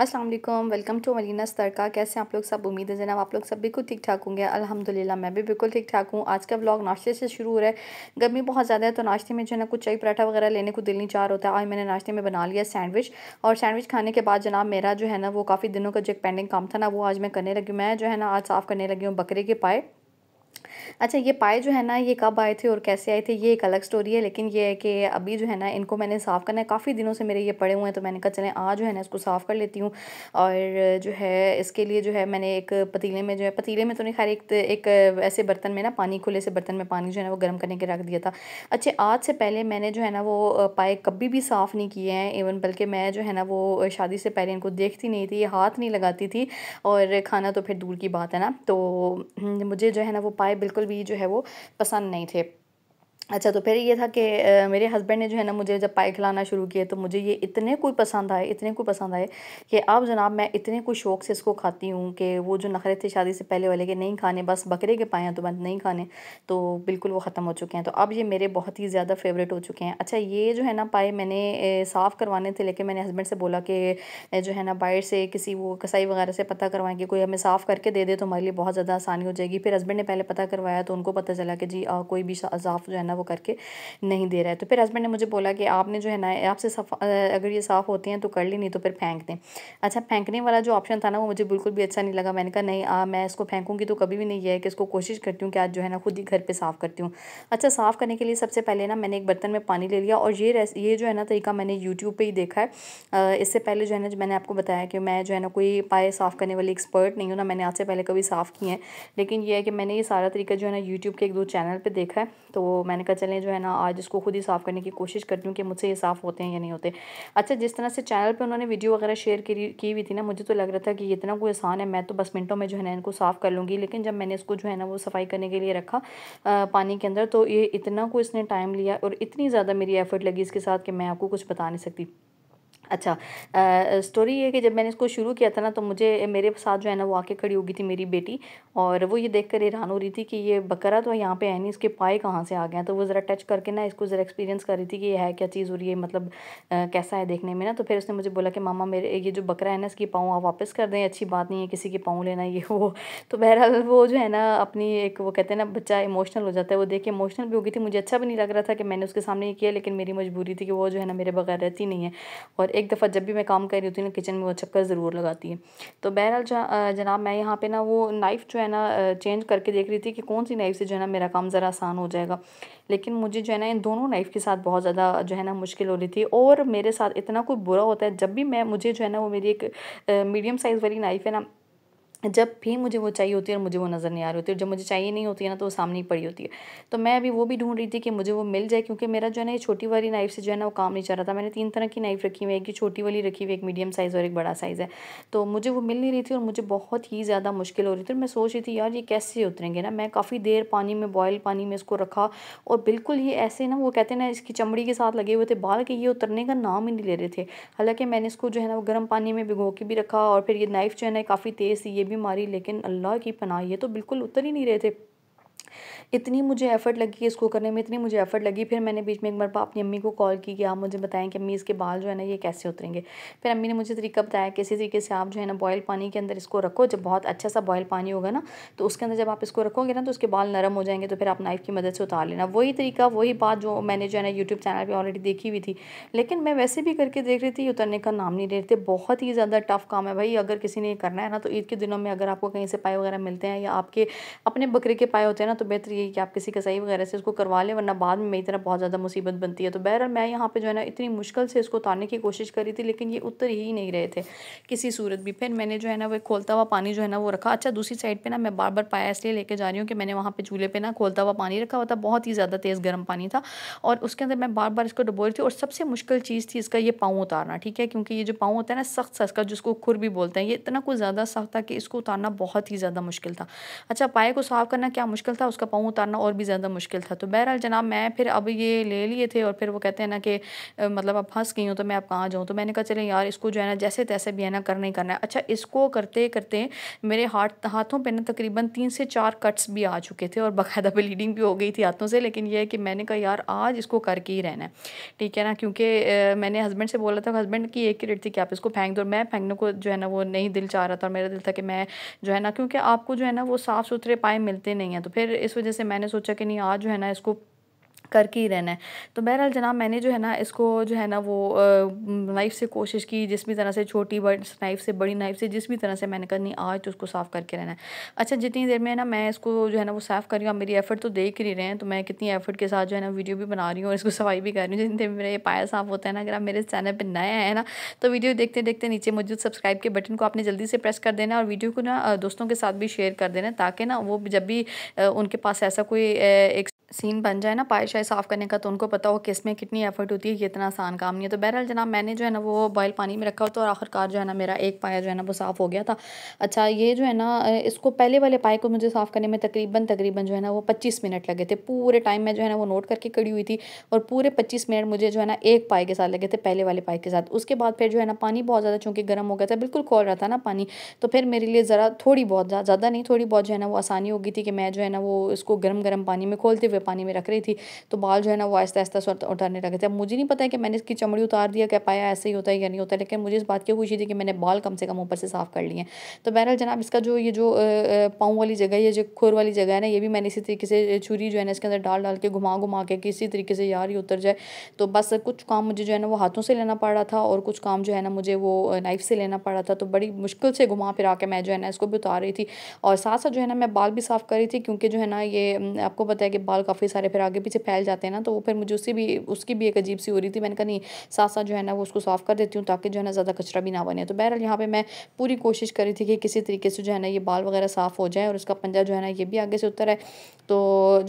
अस्सलाम वालेकुम welcome to Marina तरका कैसे आप लोग सब उम्मीद है जनाब आप लोग सब बिल्कुल ठीक ठाक होंगे अल्हम्दुलिल्लाह मैं भी बिल्कुल ठीक ठाक हूँ आज का व्लॉग नाश्ते से शुरू हो रहा है गर्मी बहुत ज़्यादा है तो नाश्ते में जो है ना कुछ चाय पराठा वगैरह लेने को दिल नहीं चाह होता है आज मैंने नाश्ते में बना लिया सैंडविच और सैंडविच खाने के बाद जनाब मेरा जो है ना वो काफ़ी दिनों का जो पेंडिंग काम था ना वो आज मैं करने लगी मैं जो है ना आज साफ़ करने लगी हूँ बकरे के पाए अच्छा ये पाए जो है ना ये कब आए थे और कैसे आए थे ये एक अलग स्टोरी है लेकिन ये है कि अभी जो है ना इनको मैंने साफ़ करना है काफ़ी दिनों से मेरे ये पड़े हुए हैं तो मैंने कहा चलें आज जो है ना इसको साफ़ कर लेती हूँ और जो है इसके लिए जो है मैंने एक पतीले में जो है पतीले में तो नहीं खैर एक, एक ऐसे बर्तन में ना पानी खुले से बर्तन में पानी जो है ना वो गर्म करने के रख दिया था अच्छा आज से पहले मैंने जो है ना वो पाए कभी भी साफ़ नहीं किए हैं इवन बल्कि मैं जो है ना वो शादी से पहले इनको देखती नहीं थी हाथ नहीं लगाती थी और खाना तो फिर दूर की बात है ना तो मुझे जो है ना वो पाए बिल्कुल भी जो है वो पसंद नहीं थे अच्छा तो फिर ये था कि मेरे हस्बैंड ने जो है ना मुझे जब पाए खिलाना शुरू किए तो मुझे ये इतने कोई पसंद आए इतने कोई पसंद आए कि अब जनाब मैं इतने कोई शौक़ से इसको खाती हूँ कि वो जो नखरे थे शादी से पहले वाले के नहीं खाने बस बकरे के पाए हैं तो बंद नहीं खाने तो बिल्कुल वो ख़त्म हो चुके हैं तो अब ये मेरे बहुत ही ज़्यादा फेवरेट हो चुके हैं अच्छा ये जो है ना पाए मैंने साफ़ करवाने थे लेकिन मैंने हस्बैंड से बोला कि जो है ना बाहर से किसी वो कसाई वगैरह से पता करवाएँ कि कोई हमें साफ़ करके दे दे तो हमारे लिए बहुत ज़्यादा आसानी हो जाएगी फिर हस्बैंड ने पहले पता करवाया तो उनको पता चला कि जी कोई भी साफ़ जो है ना वो करके नहीं दे रहा है तो फिर हस्बैंड ने मुझे बोला कि आपने जो है ना आपसे अगर ये साफ़ होते हैं तो कर ली नहीं तो फिर फेंक दें अच्छा फेंकने वाला जो ऑप्शन था ना वो मुझे बिल्कुल भी अच्छा नहीं लगा मैंने कहा नहीं आ मैं इसको फेंकूँगी तो कभी भी नहीं है कि इसको कोशिश करती हूँ कि आज जो है ना खुद ही घर पर साफ़ करती हूँ अच्छा साफ़ करने के लिए सबसे पहले ना मैंने एक बर्तन में पानी ले लिया और ये ये जो है ना तरीका मैंने यूट्यूब पर ही देखा है इससे पहले जो है ना मैंने आपको बताया कि मैं जो है ना कोई पाए साफ़ करने वाली एक्सपर्ट नहीं हूँ ना मैंने आज से पहले कभी साफ़ किए हैं लेकिन ये है कि मैंने ये सारा तरीका जो है ना यूट्यूब के एक दो चैनल पर देखा है तो मैंने का चलें जो है ना आज इसको खुद ही साफ़ करने की कोशिश करती हूँ कि मुझसे ये साफ़ होते हैं या नहीं होते अच्छा जिस तरह से चैनल पर उन्होंने वीडियो वगैरह शेयर की हुई थी ना मुझे तो लग रहा था कि इतना कोई आसान है मैं तो बस मिनटों में जो है ना इनको साफ़ कर लूँगी लेकिन जब मैंने इसको जो है ना वो सफाई करने के लिए रखा पानी के अंदर तो ये इतना को इसने टाइम लिया और इतनी ज़्यादा मेरी एफ़र्ट लगी इसके साथ कि मैं आपको कुछ बता नहीं सकती अच्छा आ, स्टोरी ये है कि जब मैंने इसको शुरू किया था ना तो मुझे मेरे साथ जो है ना वो आके खड़ी होगी थी मेरी बेटी और वो ये देख कर हैरान हो रही थी कि ये बकरा तो यहाँ पे है नहीं इसके पाए कहाँ से आ गए हैं तो वो ज़रा टच करके ना इसको ज़रा एक्सपीरियंस कर रही थी कि ये है क्या चीज़ हो रही है मतलब आ, कैसा है देखने में ना तो फिर उसने मुझे बोला कि मामा मेरे ये जो बकरा है ना इसकी पाँव आप वापस कर दें अच्छी बात नहीं है किसी के पाँव लेना ये वो तो बहरहाल वो जो है ना अपनी एक वो कहते हैं ना बच्चा इमोशनल हो जाता है वो देख के इमोशनल भी होगी थी मुझे अच्छा भी नहीं लग रहा था कि मैंने उसके सामने ये किया लेकिन मेरी मजबूरी थी कि वो जो है ना मेरे बगैर रहती नहीं है और एक दफ़ा जब भी मैं काम कर रही होती हूँ ना किचन में वो चक्कर ज़रूर लगाती है तो बहरहाल जनाब मैं यहाँ पे ना वो नाइफ़ जो है ना चेंज करके देख रही थी कि कौन सी नाइफ़ से जो है ना मेरा काम ज़रा आसान हो जाएगा लेकिन मुझे जो है ना इन दोनों नाइफ़ के साथ बहुत ज़्यादा जो है ना मुश्किल हो रही थी और मेरे साथ इतना कोई बुरा होता है जब भी मैं मुझे जो है ना वो मेरी एक मीडियम साइज़ वाली नाइफ़ है ना जब भी मुझे वो चाहिए होती है और मुझे वो नज़र नहीं आ रही होती है जब मुझे चाहिए नहीं होती है ना तो वो सामने ही पड़ी होती है तो मैं अभी वो भी ढूंढ रही थी कि मुझे वो मिल जाए क्योंकि मेरा जो है ना ये छोटी वाली नाइफ से जो है ना वो काम नहीं चल रहा था मैंने तीन तरह की नाइफ रखी हुई है एक छोटी वाली रखी हुई एक मीडियम साइज़ और एक बड़ा साइज़ है तो मुझे वो मिल नहीं रही थी और मुझे बहुत ही ज़्यादा मुश्किल हो रही थी और मैं सोच रही थी यार ये कैसे उतरेंगे ना मैं काफ़ी देर पानी में बॉयल पानी में इसको रखा और बिल्कुल ही ऐसे ना वो कहते ना इसकी चमड़ी के साथ लगे हुए थे बाल के ये उतरने का नाम ही नहीं ले रहे थे हालाँकि मैंने इसको जो है ना वो गर्म पानी में भिगो के भी रखा और फिर ये नाइफ जो है ना काफ़ी तेज़ थी ये बीमारी लेकिन अल्लाह की पनाह ये तो बिल्कुल उतर ही नहीं रहे थे इतनी मुझे एफ़र्ट लगी इसको करने में इतनी मुझे एफ़र्ट लगी फिर मैंने बीच में एक बार अपनी अम्मी को कॉल की कि आप मुझे बताएं कि अम्मी इसके बाल जो है ना ये कैसे उतरेंगे फिर अम्मी ने मुझे तरीका बताया कि इसी तरीके से आप जो है ना बॉयल पानी के अंदर इसको रखो जब बहुत अच्छा सा बॉयल पानी होगा ना तो उसके अंदर जब आप इसको रखोगे ना तो उसके बाल नरम हो जाएंगे तो फिर आप नाइफ़ की मदद से उतार लेना वही तरीका वही बात जो मैंने जो है ना यूट्यूब चैनल पर ऑलरेडी देखी हुई थी लेकिन मैं वैसे भी करके देख रही थी उतरने का नाम नहीं ले रहे थे बहुत ही ज़्यादा टफ काम है भाई अगर किसी ने करना है ना तो ईद के दिनों में अगर आपको कहीं से पाए वगैरह मिलते हैं या आपके अपने बकरे के पाए होते हैं ना तो तो बेहतर यही कि आप किसी का सही वगैरह से इसको करवा लें वरना बाद में मेरी तरह बहुत ज़्यादा मुसीबत बनती है तो बहरहाल मैं यहाँ पे जो है ना इतनी मुश्किल से इसको उतारने की कोशिश करी थी लेकिन ये उतर ही नहीं रहे थे किसी सूरत भी फिर मैंने जो है ना वो खोलता हुआ पानी जो है ना वो रखा अच्छा दूसरी साइड पर ना मैं बार बार पाया इसलिए लेके जा रही हूँ कि मैंने वहाँ पर चूल्हे पर ना खोलता हुआ पानी रखा हुआ था बहुत ही ज़्यादा तेज़ गर्म पानी था और उसके अंदर मैं बार बार इसको डुबो रही थी और सबसे मुश्किल चीज़ थी इसका यह पाँव उतारना ठीक है क्योंकि ये जो पाँव होता है ना सख्त सा इसका जिसको खुर भी बोलते हैं ये इतना कुछ ज़्यादा सख्त था कि इसको उतारना बहुत ही ज़्यादा मुश्किल था अच्छा पाए को साफ़ करना क्या मुश्किल था उसका पाँव उतारना और भी ज़्यादा मुश्किल था तो बहरहाल जनाब मैं फिर अब ये ले लिए थे और फिर वो कहते हैं ना कि मतलब अब फंस गई हूँ तो मैं आप कहाँ जाऊँ तो मैंने कहा चले यार इसको जो है ना जैसे तैसे भी है ना करना ही करना है अच्छा इसको करते करते मेरे हाथ हाथों पर ना तकरीबन तीन से चार कट्स भी आ चुके थे और बाकायदा ब्लीडिंग भी हो गई थी हाथों से लेकिन यह है कि मैंने कहा यार आज इसको करके ही रहना है ठीक है ना क्योंकि मैंने हस्बैंड से बोला था हस्बैंड की एक ही रेट थी कि आप इसको फेंक दो और मैं फेंकने को जो है ना वो नहीं दिल चाह रहा था और मेरा दिल था कि मैं जो है ना क्योंकि आपको जो है ना वो साफ़ सुथरे पाए मिलते नहीं हैं तो फिर इस वजह से मैंने सोचा कि नहीं आज जो है ना इसको करके ही रहना है तो बहरहाल जनाब मैंने जो है ना इसको जो है ना वो नाइफ़ से कोशिश की जिस भी तरह से छोटी नाइफ़ से बड़ी नाइफ़ से जिस भी तरह से मैंने करनी आज तो उसको साफ़ करके रहना है अच्छा जितनी देर में ना मैं इसको जो है ना वो साफ़ कर रही हूँ मेरी एफ़र्ट तो देख ही रहे हैं तो मैं कितनी एफ़र्ट के साथ जो है ना वीडियो भी बना रही हूँ और इसको सफाई भी कर रही हूँ जितनी देर में मेरा ये पाया साफ़ होता है ना अगर आप मेरे चैनल पर नए आए ना तो वीडियो देखते देखते नीचे मौजूद सब्सक्राइब के बटन को आपने जल्दी से प्रेस कर देना और वीडियो को ना दोस्तों के साथ भी शेयर कर देना ताकि ना वो जब भी उनके पास ऐसा कोई एक सीन बन जाए ना पाए शाए साफ़ करने का तो उनको पता हो किस में कितनी एफर्ट होती है ये इतना आसान काम नहीं है तो बहरहाल जनाब मैंने जो है ना वो बॉयल पानी में रखा तो और आखिरकार जो है ना मेरा एक पाया जो है ना वो साफ़ हो गया था अच्छा ये जो है ना इसको पहले वाले पाए को मुझे साफ़ करने में तकरीबन तकरीबन जो है ना वो पच्चीस मिनट लगे थे पूरे टाइम में जो है ना वो नोट करके खड़ी हुई थी और पूरे पच्चीस मिनट मुझे जो है ना एक पाए के साथ लगे थे पहले वाले पाए के साथ उसके बाद फिर जो है ना पानी बहुत ज़्यादा चूँकि गर्म हो गया था बिल्कुल खोल रहा था ना पानी तो फिर मेरे लिए ज़रा थोड़ी बहुत ज़्यादा नहीं थोड़ी बहुत जो है ना वो आसानी होगी थी कि मैं जो है ना वो इसको गर्म गर्म पानी में खोलते हुए पानी में रख रही थी तो बाल जो है ना वो आहिस्ता आहिस्ता उतरने लगे थे अब मुझे नहीं पता है कि मैंने इसकी चमड़ी उतार दिया क्या पाया ऐसे ही होता है या नहीं होता लेकिन मुझे इस बात की खुशी थी कि मैंने बाल कम से कम ऊपर से साफ़ कर लिए तो बहरहाल जनाब इसका जो ये जो पाँव वाली जगह या जो खुर वाली जगह है ना ये भी मैंने इसी तरीके से छुरी जो है ना इसके अंदर डाल डाल के घुमा घुमा के किसी तरीके से यार ही उतर जाए तो बस कुछ काम मुझे जो है ना वो हाथों से लेना पड़ रहा था और कुछ काम जो है ना मुझे वो नाइफ से लेना पड़ रहा था तो बड़ी मुश्किल से घुमा फिरा के मैं जो है ना इसको भी उतार रही थी और साथ साथ जो है ना मैं बाल भी साफ़ कर रही थी क्योंकि जो है ना ये आपको पता है कि बाल काफ़ी सारे फिर आगे पीछे फैल जाते हैं ना तो वो फिर मुझे उससे भी उसकी भी एक अजीब सी हो रही थी मैंने कहा नहीं साथ साथ जो है ना वो उसको साफ़ कर देती हूँ ताकि जो है ना ज़्यादा कचरा भी ना बने तो बहरहाल यहाँ पर मैं पूरी कोशिश करी थी कि किसी तरीके से जो है ना ये बाल वगैरह साफ़ हो जाए और उसका पंजा जो है ना ये भी आगे से उतर है तो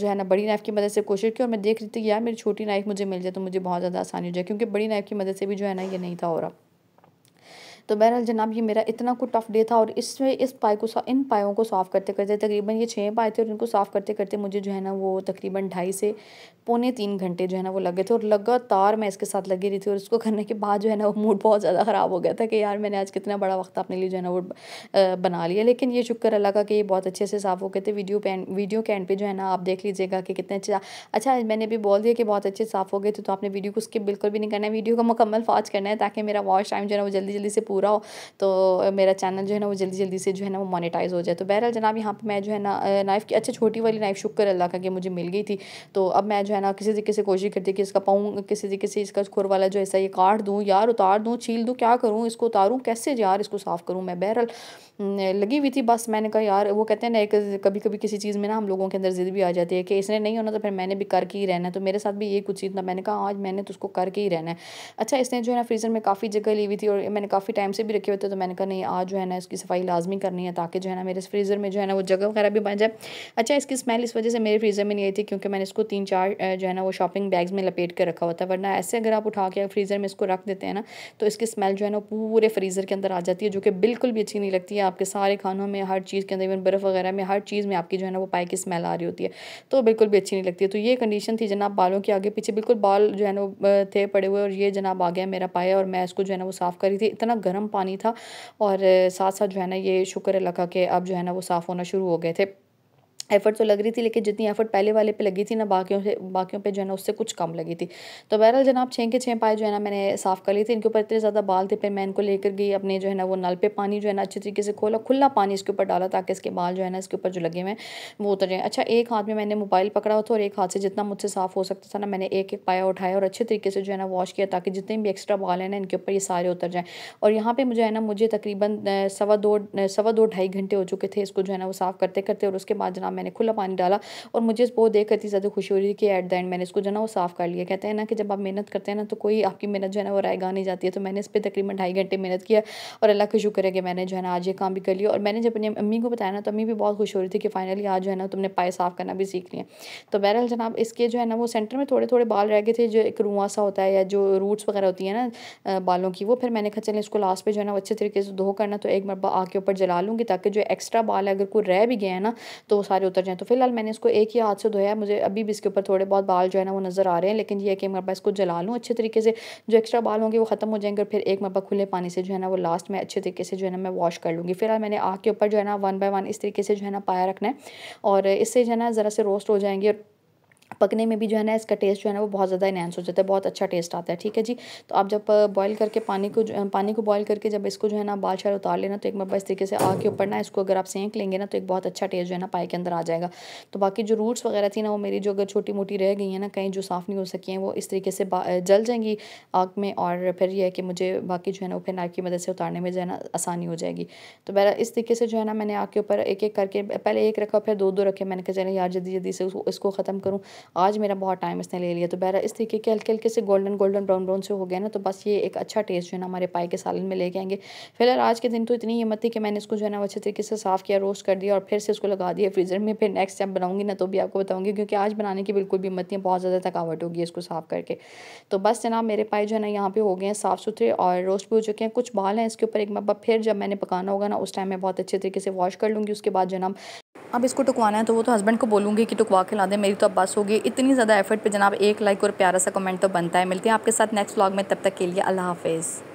जो है ना बड़ी नाइफ़ की मदद से कोशिश की और मैं देख रही थी यार मेरी छोटी नाइफ़ मुझे मिल जाए तो मुझे बहुत ज़्यादा आसानी हो जाए क्योंकि बड़ी नाइफ़ की मदद से भी जो है ना ये नहीं था हो रहा तो बहरहाल जनाब ये मेरा इतना कुछ टफ डे था और इसमें इस पाए को इन पायों को साफ़ करते करते तकरीबन ये छः पाए थे और इनको साफ़ करते करते मुझे जो है ना वो तकरीबन ढाई से पौने तीन घंटे जो है ना वो लग गए थे और लगातार मैं इसके साथ लगी रही थी और उसको करने के बाद जो है ना वो मूड बहुत ज़्यादा ख़राब हो गया था कि यार मैंने आज कितना बड़ा वक्त अपने लिए जो है ना वो बना लिया लेकिन ये शुक्र अल्लाह का कि ये बहुत अच्छे से साफ़ हो गए थे वीडियो पे वीडियो के एंड पे जो है ना आप देख लीजिएगा कि कितने अच्छा अच्छा मैंने भी बोल दिया कि बहुत अच्छे साफ़ हो गए थे तो आपने वीडियो को स्किप बिल्कुल भी नहीं करना है वीडियो का मुकम्मल फाज करना है ताकि मेरा वॉश टाइम जो है ना वो जल्दी जल्दी से पूरा हो तो मेरा चैनल जो है ना वो जल्दी जल्दी से जो है ना वो मोनेटाइज़ हो जाए तो बहरहाल जनाब यहाँ पर मैं जो है ना नाइफ़ की अच्छा छोटी वाली नाइफ़ शुक्र अल्लाह का कि मुझे मिल गई थी तो अब मैं जो है ना किसी तरीके से कोशिश करती कि इसका पाऊँ किसी तरीके से इसका खुर वाला जो ऐसा ये काट दूँ यार उतार दूँ छील दूँ क्या करूँ इसको उतारूँ कैसे यार इसको साफ़ करूँ मैं बहरहाल लगी हुई थी बस मैंने कहा यार वो कहते हैं ना एक कभी कभी किसी चीज़ में ना हम लोगों के अंदर ज़िद भी आ जाती है कि इसने नहीं होना तो फिर मैंने भी करके ही रहना है तो मेरे साथ भी ये कुछ चीज़ ना मैंने कहा आज मैंने तो उसको करके ही रहना है अच्छा इसने जो है ना फ्रीज़र में काफ़ी जगह ली हुई थी और मैंने काफ़ी टाइम टाइम से भी रखे हुए थे तो मैंने कहा नहीं आज जो है ना इसकी सफाई लाजमी करनी है ताकि जो है ना मेरे फ्रीज़र में जो है ना वो जगह वगैरह भी बन जाए अच्छा इसकी स्मेल इस वजह से मेरे फ्रीज़र में नहीं आई थी क्योंकि मैंने इसको तीन चार जो है ना वो शॉपिंग बैग्स में लपेट कर रखा हुआ था वरना ऐसे अगर आप उठा के फ्रीज़र में इसको रख देते हैं ना तो इसकी स्मेल जो है ना पूरे फ्रीज़र के अंदर आ जाती है जो कि बिल्कुल भी अच्छी नहीं लगती है आपके सारे खानों में हर चीज़ के अंदर इवन बर्फ़ वगैरह में हर चीज़ में आपकी जो है ना वो पाए की स्मेल आ रही होती है तो बिल्कुल भी अच्छी नहीं लगती है तो ये कंडीशन थी जनाब बालों के आगे पीछे बिल्कुल बाल जो है ना थे पड़े हुए और ये जनाब आ गया मेरा पाया और मैं इसको जो है ना वो साफ़ करी थी इतना गर्म गर्म पानी था और साथ साथ जो है ना ये शुक्र लगा का कि अब जो है ना वो साफ़ होना शुरू हो गए थे एफ़र्ट तो लग रही थी लेकिन जितनी एफ़र्ट पहले वाले पे लगी थी ना बाकियों से बाकियों पे जो है ना उससे कुछ कम लगी थी तो बहरहाल जनाब छः के छः पाए जो है ना मैंने साफ़ कर लिए थी इनके ऊपर इतने ज़्यादा बाल थे फिर मैं इनको लेकर गई अपने जो है ना वो नल पे पानी जो है ना अच्छे तरीके से खोला खुला पानी इसके ऊपर डाला ताकि इसके बाल जो है ना इसके ऊपर जो लगे हुए हैं वो उतर जाएँ अच्छा एक हाथ में मैंने मोबाइल पकड़ा था और एक हाथ से जितना मुझसे साफ़ हो सकता था ना मैंने एक एक पाया उठाया और अच्छे तरीके से जो है ना वॉश किया ताकि जितने भी एक्स्ट्रा बाल हैं ना इनके ऊपर ये सारे उतर जाएँ और यहाँ पर मुझे है ना मुझे तकरीबन सवा दो सवा दो ढाई घंटे हो चुके थे इसको जो है ना वो साफ़ करते करते और उसके बाद जनाब मैंने खुला पानी डाला और मुझे वो देख कर इतनी ज़्यादा खुशी हो रही थी कि एट द एंड मैंने इसको जो है ना वो साफ़ कर लिया कहते हैं ना कि जब आप मेहनत करते हैं ना तो कोई आपकी मेहनत जो है ना वो रायगा नहीं जाती है तो मैंने इस पर तकरीबन ढाई घंटे मेहनत किया और अल्लाह का शुक्र है कि मैंने जो है ना आज ये काम भी कर लिया और मैंने जब अपनी अम्मी को बताया ना तो अम्मी भी बहुत खुश हो रही थी कि फ़ाइनली आज जो है ना तुमने पाए साफ़ करना भी सीख लिया तो बहरहाल जनाब इसके जो है ना वो सेंटर में थोड़े थोड़े बाल रह गए थे जो एक रुआ सा होता है या जो रूट्स वगैरह होती है ना बालों की वो फिर मैंने कहा चले इसको लास्ट पे जो है ना अच्छे तरीके से धो करना तो एक मरबा आके ऊपर जला लूँगी ताकि जो एक्स्ट्रा बाल अगर कोई रह भी गया है ना तो वो सारे सारे उतर जाएँ तो फिलहाल मैंने इसको एक ही हाथ से धोया है मुझे अभी भी इसके ऊपर थोड़े बहुत बाल जो है ना वो नज़र आ रहे हैं लेकिन ये है कि मैं इसको जला लूँ अच्छे तरीके से जो एक्स्ट्रा बाल होंगे वो ख़त्म हो जाएंगे और फिर एक मरबा खुले पानी से जो है ना वो लास्ट में अच्छे तरीके से जो है ना मैं वॉश कर लूँगी फिलहाल मैंने आग के ऊपर जो है ना वन बाय वन इस तरीके से जो है ना पाया रखना है और इससे जो है ना ज़रा से रोस्ट हो जाएंगे और पकने में भी जो है ना इसका टेस्ट जो है ना वो बहुत ज़्यादा इनहेंस हो जाता है बहुत अच्छा टेस्ट आता है ठीक है जी तो आप जब बॉईल करके पानी को पानी को बॉईल करके जब इसको जो है ना बाल शाल उतार लेना तो एक मरबा इस तरीके से आग के ऊपर ना इसको अगर आप सेंक लेंगे ना तो एक बहुत अच्छा टेस्ट जो है ना पाए के अंदर आ जाएगा तो बाकी जो रूट्स वगैरह थी ना वो मेरी जो अगर छोटी मोटी रह गई हैं ना कहीं जो साफ़ नहीं हो सकी हैं वो इस तरीके से जल जाएंगी आग में और फिर यह है कि मुझे बाकी जो है ना वो फिर नाइफ की मदद से उतारने में जो है ना आसानी हो जाएगी तो मेरा इस तरीके से जो है ना मैंने आग के ऊपर एक एक करके पहले एक रखा फिर दो दो रखे मैंने कहा चले यार जल्दी जल्दी से इसको ख़त्म करूँ आज मेरा बहुत टाइम इसने ले लिया तो बहरा इस तरीके के हल्के हल्के से गोल्डन गोल्डन ब्राउन ब्राउन से हो गया ना तो बस ये एक अच्छा टेस्ट जो है ना हमारे पाए के सालन में लेके आएंगे फिलहाल आज के दिन तो इतनी हिम्मत थी कि मैंने इसको जो है ना अच्छे तरीके से साफ़ किया रोस्ट कर दिया और फिर से उसको लगा दिया फ्रीज़र में फिर नेक्स्ट टाइम बनाऊंगी ना तो भी आपको बताऊंगी क्योंकि आज बनाने की बिल्कुल भी हिम्मत नहीं बहुत ज़्यादा थकावट होगी इसको साफ़ करके तो बस जनाब मेरे पाए जो है ना यहाँ पे हो गए हैं साफ़ सुथरे और रोस्ट भी हो चुके हैं कुछ बाल हैं इसके ऊपर एक मरबा फिर जब मैंने पकाना होगा ना उस टाइम मैं बहुत अच्छे तरीके से वॉश कर लूँगी उसके बाद जनाब अब इसको टुकवाना है तो वो तो हस्बैंड को बोलूँगी कि टुकवा के ला दे मेरी तो अब बस होगी इतनी ज़्यादा एफर्ट पे जनाब एक लाइक और प्यारा सा कमेंट तो बनता है मिलते हैं आपके साथ नेक्स्ट व्लॉग में तब तक के लिए अल्लाह हाफिज़